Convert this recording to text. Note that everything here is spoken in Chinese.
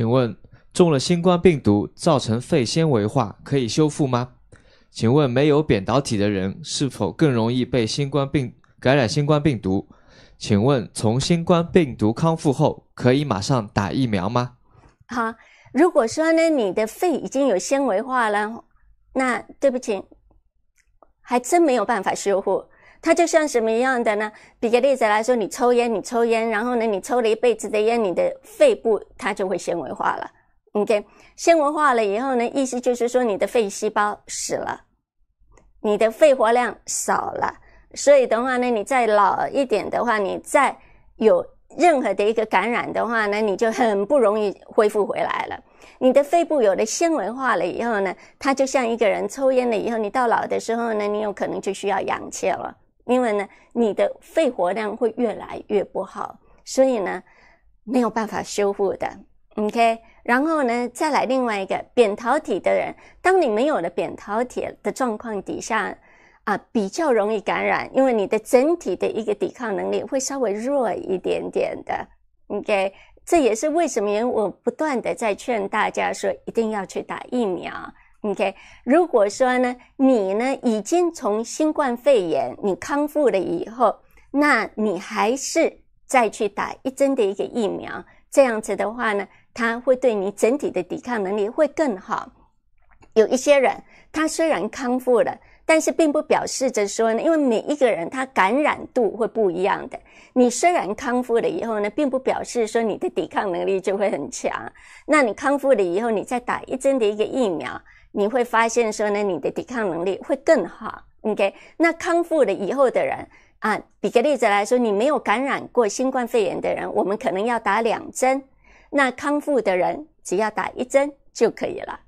请问中了新冠病毒造成肺纤维化可以修复吗？请问没有扁桃体的人是否更容易被新冠病感染新冠病毒？请问从新冠病毒康复后可以马上打疫苗吗？好，如果说呢你的肺已经有纤维化了，那对不起，还真没有办法修复。它就像什么一样的呢？比个例子来说，你抽烟，你抽烟，然后呢，你抽了一辈子的烟，你的肺部它就会纤维化了，OK？纤维化了以后呢，意思就是说你的肺细胞死了，你的肺活量少了，所以的话呢，你再老一点的话，你再有任何的一个感染的话呢，你就很不容易恢复回来了。你的肺部有了纤维化了以后呢，它就像一个人抽烟了以后，你到老的时候呢，你有可能就需要氧气了。因为呢，你的肺活量会越来越不好，所以呢，没有办法修复的，OK。然后呢，再来另外一个扁桃体的人，当你没有了扁桃体的状况底下啊，比较容易感染，因为你的整体的一个抵抗能力会稍微弱一点点的，OK。这也是为什么我不断的在劝大家说，一定要去打疫苗。OK，如果说呢，你呢已经从新冠肺炎你康复了以后，那你还是再去打一针的一个疫苗，这样子的话呢，它会对你整体的抵抗能力会更好。有一些人，他虽然康复了，但是并不表示着说呢，因为每一个人他感染度会不一样的。你虽然康复了以后呢，并不表示说你的抵抗能力就会很强。那你康复了以后，你再打一针的一个疫苗。你会发现，说呢，你的抵抗能力会更好。OK，那康复了以后的人啊，举个例子来说，你没有感染过新冠肺炎的人，我们可能要打两针；那康复的人只要打一针就可以了。